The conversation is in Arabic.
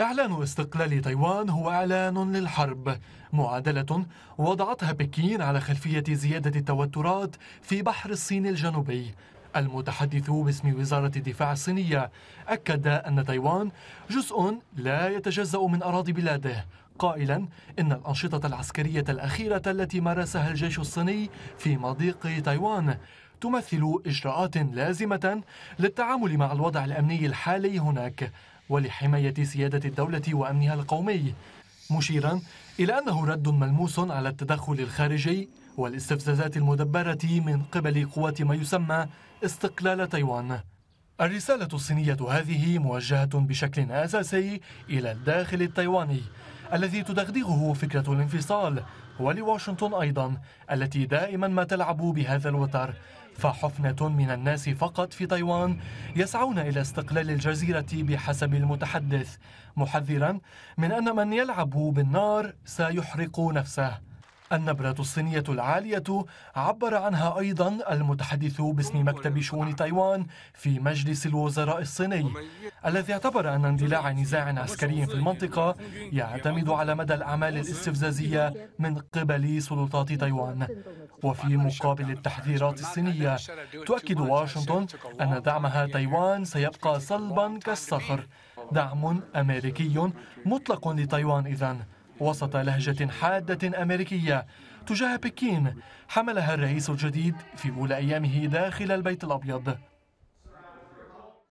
إعلان استقلال تايوان هو إعلان للحرب معادلة وضعتها بكين على خلفية زيادة التوترات في بحر الصين الجنوبي المتحدث باسم وزارة الدفاع الصينية أكد أن تايوان جزء لا يتجزأ من أراضي بلاده قائلا إن الأنشطة العسكرية الأخيرة التي مارسها الجيش الصيني في مضيق تايوان تمثل إجراءات لازمة للتعامل مع الوضع الأمني الحالي هناك ولحماية سيادة الدولة وأمنها القومي مشيرا إلى أنه رد ملموس على التدخل الخارجي والاستفزازات المدبرة من قبل قوات ما يسمى استقلال تايوان الرسالة الصينية هذه موجهة بشكل أساسي إلى الداخل التايواني الذي تدغدغه فكرة الانفصال ولواشنطن أيضا التي دائما ما تلعب بهذا الوتر فحفنة من الناس فقط في تايوان يسعون إلى استقلال الجزيرة بحسب المتحدث محذرا من أن من يلعب بالنار سيحرق نفسه النبرة الصينية العالية عبر عنها أيضا المتحدث باسم مكتب شؤون تايوان في مجلس الوزراء الصيني الذي اعتبر أن اندلاع نزاع عسكري في المنطقة يعتمد على مدى الأعمال الاستفزازية من قبل سلطات تايوان وفي مقابل التحذيرات الصينية تؤكد واشنطن أن دعمها تايوان سيبقى صلبا كالصخر دعم أمريكي مطلق لتايوان إذن وسط لهجة حادة أمريكية تجاه بكين حملها الرئيس الجديد في أولى أيامه داخل البيت الأبيض